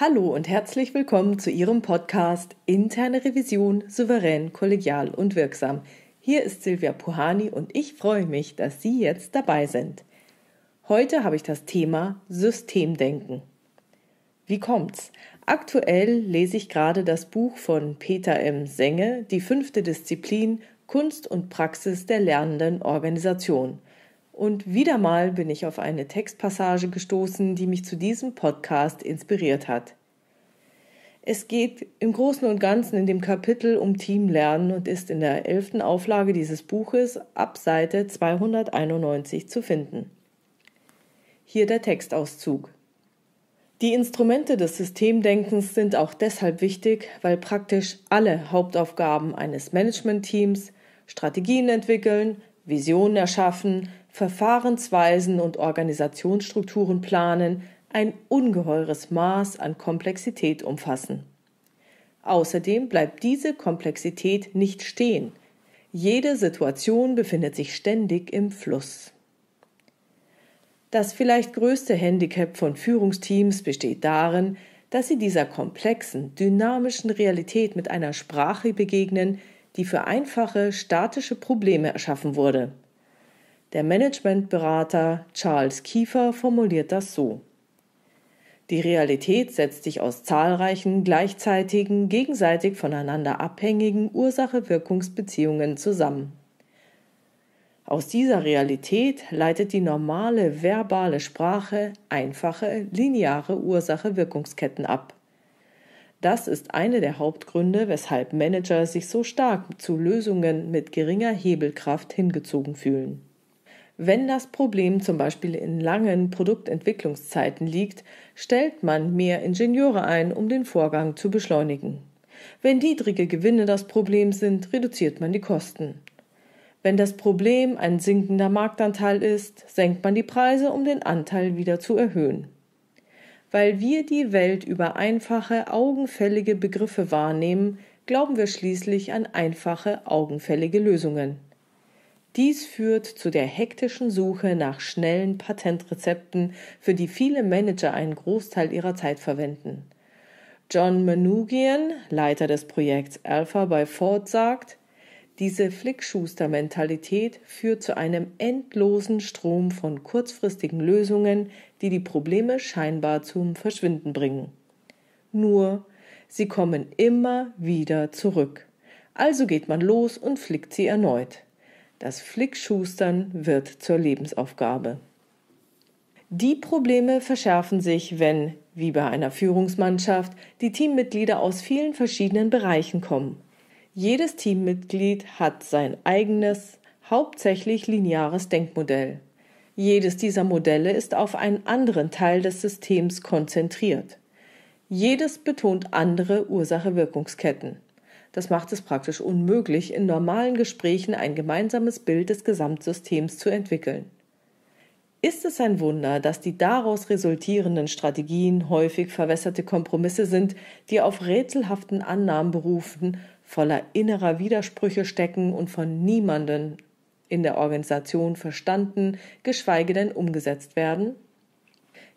Hallo und herzlich willkommen zu Ihrem Podcast Interne Revision souverän, kollegial und wirksam. Hier ist Silvia Puhani und ich freue mich, dass Sie jetzt dabei sind. Heute habe ich das Thema Systemdenken. Wie kommt's? Aktuell lese ich gerade das Buch von Peter M. Senge, Die fünfte Disziplin Kunst und Praxis der lernenden Organisation und wieder mal bin ich auf eine Textpassage gestoßen, die mich zu diesem Podcast inspiriert hat. Es geht im Großen und Ganzen in dem Kapitel um Teamlernen und ist in der elften Auflage dieses Buches ab Seite 291 zu finden. Hier der Textauszug. Die Instrumente des Systemdenkens sind auch deshalb wichtig, weil praktisch alle Hauptaufgaben eines Managementteams Strategien entwickeln, Visionen erschaffen, Verfahrensweisen und Organisationsstrukturen planen, ein ungeheures Maß an Komplexität umfassen. Außerdem bleibt diese Komplexität nicht stehen. Jede Situation befindet sich ständig im Fluss. Das vielleicht größte Handicap von Führungsteams besteht darin, dass sie dieser komplexen, dynamischen Realität mit einer Sprache begegnen, die für einfache, statische Probleme erschaffen wurde. Der Managementberater Charles Kiefer formuliert das so. Die Realität setzt sich aus zahlreichen, gleichzeitigen, gegenseitig voneinander abhängigen Ursache-Wirkungsbeziehungen zusammen. Aus dieser Realität leitet die normale verbale Sprache einfache, lineare Ursache-Wirkungsketten ab. Das ist eine der Hauptgründe, weshalb Manager sich so stark zu Lösungen mit geringer Hebelkraft hingezogen fühlen. Wenn das Problem zum Beispiel in langen Produktentwicklungszeiten liegt, stellt man mehr Ingenieure ein, um den Vorgang zu beschleunigen. Wenn niedrige Gewinne das Problem sind, reduziert man die Kosten. Wenn das Problem ein sinkender Marktanteil ist, senkt man die Preise, um den Anteil wieder zu erhöhen. Weil wir die Welt über einfache, augenfällige Begriffe wahrnehmen, glauben wir schließlich an einfache, augenfällige Lösungen. Dies führt zu der hektischen Suche nach schnellen Patentrezepten, für die viele Manager einen Großteil ihrer Zeit verwenden. John Manoogian, Leiter des Projekts Alpha bei Ford, sagt, diese Flickschuster-Mentalität führt zu einem endlosen Strom von kurzfristigen Lösungen, die die Probleme scheinbar zum Verschwinden bringen. Nur, sie kommen immer wieder zurück. Also geht man los und flickt sie erneut. Das Flickschustern wird zur Lebensaufgabe. Die Probleme verschärfen sich, wenn, wie bei einer Führungsmannschaft, die Teammitglieder aus vielen verschiedenen Bereichen kommen. Jedes Teammitglied hat sein eigenes, hauptsächlich lineares Denkmodell. Jedes dieser Modelle ist auf einen anderen Teil des Systems konzentriert. Jedes betont andere Ursache-Wirkungsketten. Das macht es praktisch unmöglich, in normalen Gesprächen ein gemeinsames Bild des Gesamtsystems zu entwickeln. Ist es ein Wunder, dass die daraus resultierenden Strategien häufig verwässerte Kompromisse sind, die auf rätselhaften Annahmen berufen, voller innerer Widersprüche stecken und von niemanden in der Organisation verstanden, geschweige denn umgesetzt werden?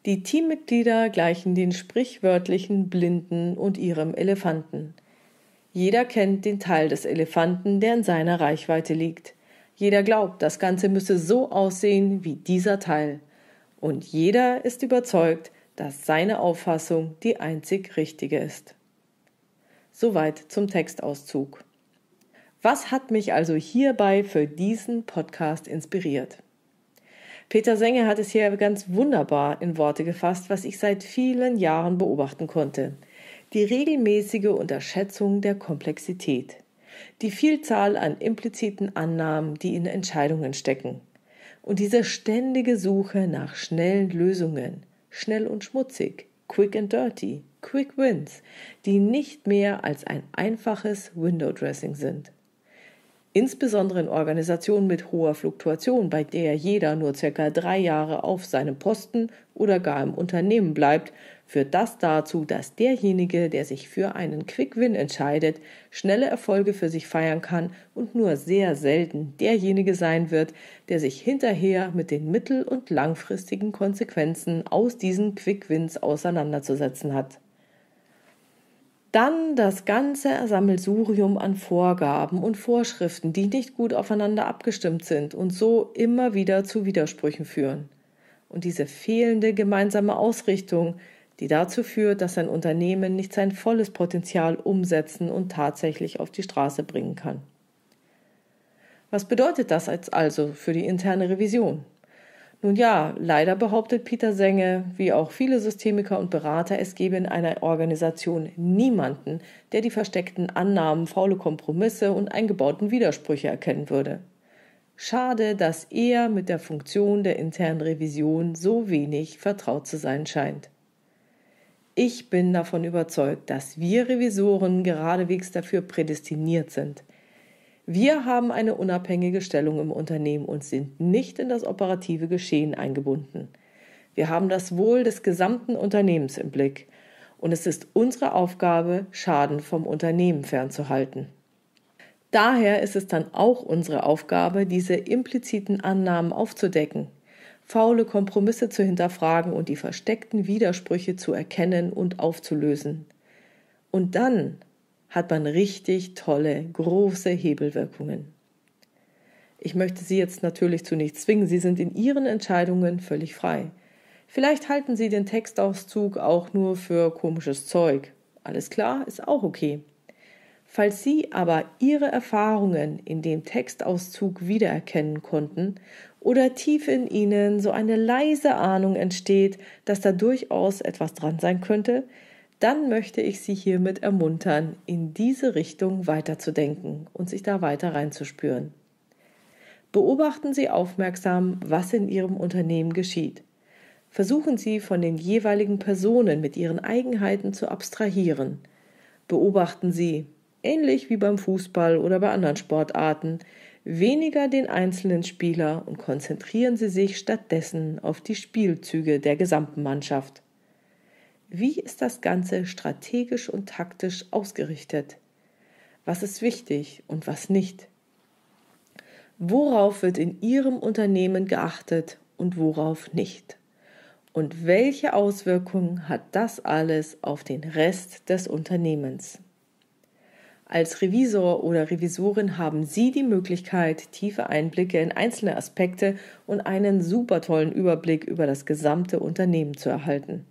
Die Teammitglieder gleichen den sprichwörtlichen Blinden und ihrem Elefanten. Jeder kennt den Teil des Elefanten, der in seiner Reichweite liegt. Jeder glaubt, das Ganze müsse so aussehen wie dieser Teil. Und jeder ist überzeugt, dass seine Auffassung die einzig richtige ist. Soweit zum Textauszug. Was hat mich also hierbei für diesen Podcast inspiriert? Peter Senge hat es hier ganz wunderbar in Worte gefasst, was ich seit vielen Jahren beobachten konnte die regelmäßige Unterschätzung der Komplexität, die Vielzahl an impliziten Annahmen, die in Entscheidungen stecken, und diese ständige Suche nach schnellen Lösungen, schnell und schmutzig, quick and dirty, quick wins, die nicht mehr als ein einfaches Window Dressing sind. Insbesondere in Organisationen mit hoher Fluktuation, bei der jeder nur circa drei Jahre auf seinem Posten oder gar im Unternehmen bleibt, führt das dazu, dass derjenige, der sich für einen Quick-Win entscheidet, schnelle Erfolge für sich feiern kann und nur sehr selten derjenige sein wird, der sich hinterher mit den mittel- und langfristigen Konsequenzen aus diesen Quick-Wins auseinanderzusetzen hat. Dann das ganze Sammelsurium an Vorgaben und Vorschriften, die nicht gut aufeinander abgestimmt sind und so immer wieder zu Widersprüchen führen. Und diese fehlende gemeinsame Ausrichtung, die dazu führt, dass ein Unternehmen nicht sein volles Potenzial umsetzen und tatsächlich auf die Straße bringen kann. Was bedeutet das jetzt also für die interne Revision? Nun ja, leider behauptet Peter Senge, wie auch viele Systemiker und Berater, es gebe in einer Organisation niemanden, der die versteckten Annahmen, faule Kompromisse und eingebauten Widersprüche erkennen würde. Schade, dass er mit der Funktion der internen Revision so wenig vertraut zu sein scheint. Ich bin davon überzeugt, dass wir Revisoren geradewegs dafür prädestiniert sind. Wir haben eine unabhängige Stellung im Unternehmen und sind nicht in das operative Geschehen eingebunden. Wir haben das Wohl des gesamten Unternehmens im Blick und es ist unsere Aufgabe, Schaden vom Unternehmen fernzuhalten. Daher ist es dann auch unsere Aufgabe, diese impliziten Annahmen aufzudecken, faule Kompromisse zu hinterfragen und die versteckten Widersprüche zu erkennen und aufzulösen. Und dann hat man richtig tolle, große Hebelwirkungen. Ich möchte Sie jetzt natürlich zu nichts zwingen, Sie sind in Ihren Entscheidungen völlig frei. Vielleicht halten Sie den Textauszug auch nur für komisches Zeug. Alles klar, ist auch okay. Falls Sie aber Ihre Erfahrungen in dem Textauszug wiedererkennen konnten oder tief in Ihnen so eine leise Ahnung entsteht, dass da durchaus etwas dran sein könnte, dann möchte ich Sie hiermit ermuntern, in diese Richtung weiterzudenken und sich da weiter reinzuspüren. Beobachten Sie aufmerksam, was in Ihrem Unternehmen geschieht. Versuchen Sie von den jeweiligen Personen mit ihren Eigenheiten zu abstrahieren. Beobachten Sie, ähnlich wie beim Fußball oder bei anderen Sportarten, weniger den einzelnen Spieler und konzentrieren Sie sich stattdessen auf die Spielzüge der gesamten Mannschaft. Wie ist das Ganze strategisch und taktisch ausgerichtet? Was ist wichtig und was nicht? Worauf wird in Ihrem Unternehmen geachtet und worauf nicht? Und welche Auswirkungen hat das alles auf den Rest des Unternehmens? Als Revisor oder Revisorin haben Sie die Möglichkeit, tiefe Einblicke in einzelne Aspekte und einen super tollen Überblick über das gesamte Unternehmen zu erhalten.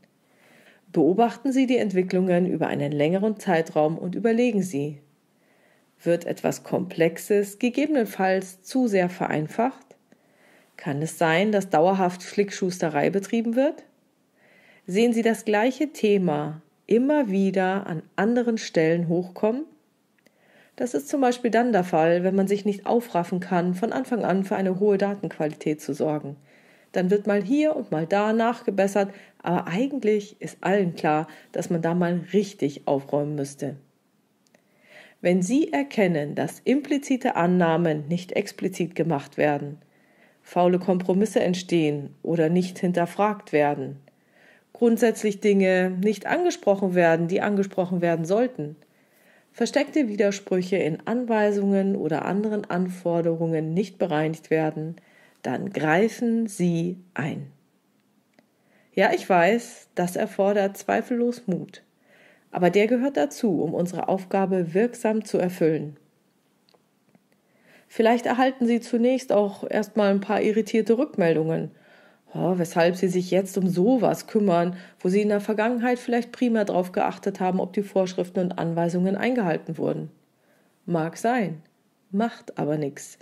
Beobachten Sie die Entwicklungen über einen längeren Zeitraum und überlegen Sie, wird etwas Komplexes gegebenenfalls zu sehr vereinfacht? Kann es sein, dass dauerhaft Flickschusterei betrieben wird? Sehen Sie das gleiche Thema immer wieder an anderen Stellen hochkommen? Das ist zum Beispiel dann der Fall, wenn man sich nicht aufraffen kann, von Anfang an für eine hohe Datenqualität zu sorgen – dann wird mal hier und mal da nachgebessert, aber eigentlich ist allen klar, dass man da mal richtig aufräumen müsste. Wenn Sie erkennen, dass implizite Annahmen nicht explizit gemacht werden, faule Kompromisse entstehen oder nicht hinterfragt werden, grundsätzlich Dinge nicht angesprochen werden, die angesprochen werden sollten, versteckte Widersprüche in Anweisungen oder anderen Anforderungen nicht bereinigt werden, dann greifen sie ein. Ja, ich weiß, das erfordert zweifellos Mut, aber der gehört dazu, um unsere Aufgabe wirksam zu erfüllen. Vielleicht erhalten Sie zunächst auch erstmal ein paar irritierte Rückmeldungen, oh, weshalb Sie sich jetzt um sowas kümmern, wo Sie in der Vergangenheit vielleicht prima darauf geachtet haben, ob die Vorschriften und Anweisungen eingehalten wurden. Mag sein, macht aber nichts.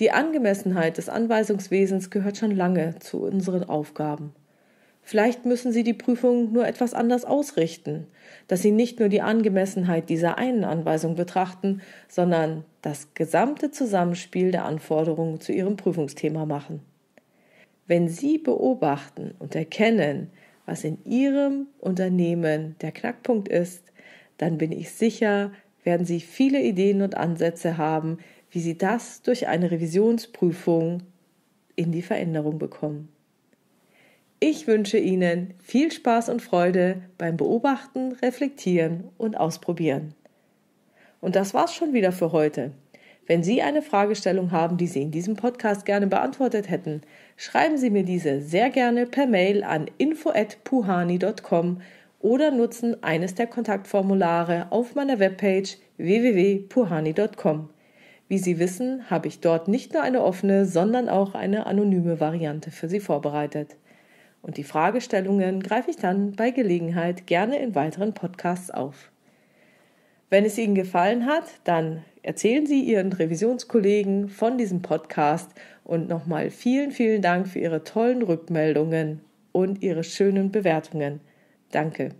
Die Angemessenheit des Anweisungswesens gehört schon lange zu unseren Aufgaben. Vielleicht müssen Sie die Prüfung nur etwas anders ausrichten, dass Sie nicht nur die Angemessenheit dieser einen Anweisung betrachten, sondern das gesamte Zusammenspiel der Anforderungen zu Ihrem Prüfungsthema machen. Wenn Sie beobachten und erkennen, was in Ihrem Unternehmen der Knackpunkt ist, dann bin ich sicher, werden Sie viele Ideen und Ansätze haben, wie sie das durch eine Revisionsprüfung in die Veränderung bekommen. Ich wünsche Ihnen viel Spaß und Freude beim Beobachten, Reflektieren und Ausprobieren. Und das war's schon wieder für heute. Wenn Sie eine Fragestellung haben, die Sie in diesem Podcast gerne beantwortet hätten, schreiben Sie mir diese sehr gerne per Mail an info@puhani.com oder nutzen eines der Kontaktformulare auf meiner Webpage www.puhani.com. Wie Sie wissen, habe ich dort nicht nur eine offene, sondern auch eine anonyme Variante für Sie vorbereitet. Und die Fragestellungen greife ich dann bei Gelegenheit gerne in weiteren Podcasts auf. Wenn es Ihnen gefallen hat, dann erzählen Sie Ihren Revisionskollegen von diesem Podcast und nochmal vielen, vielen Dank für Ihre tollen Rückmeldungen und Ihre schönen Bewertungen. Danke.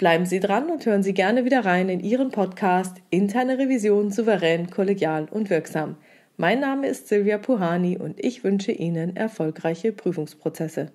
Bleiben Sie dran und hören Sie gerne wieder rein in Ihren Podcast Interne Revision souverän, kollegial und wirksam. Mein Name ist Silvia Puhani und ich wünsche Ihnen erfolgreiche Prüfungsprozesse.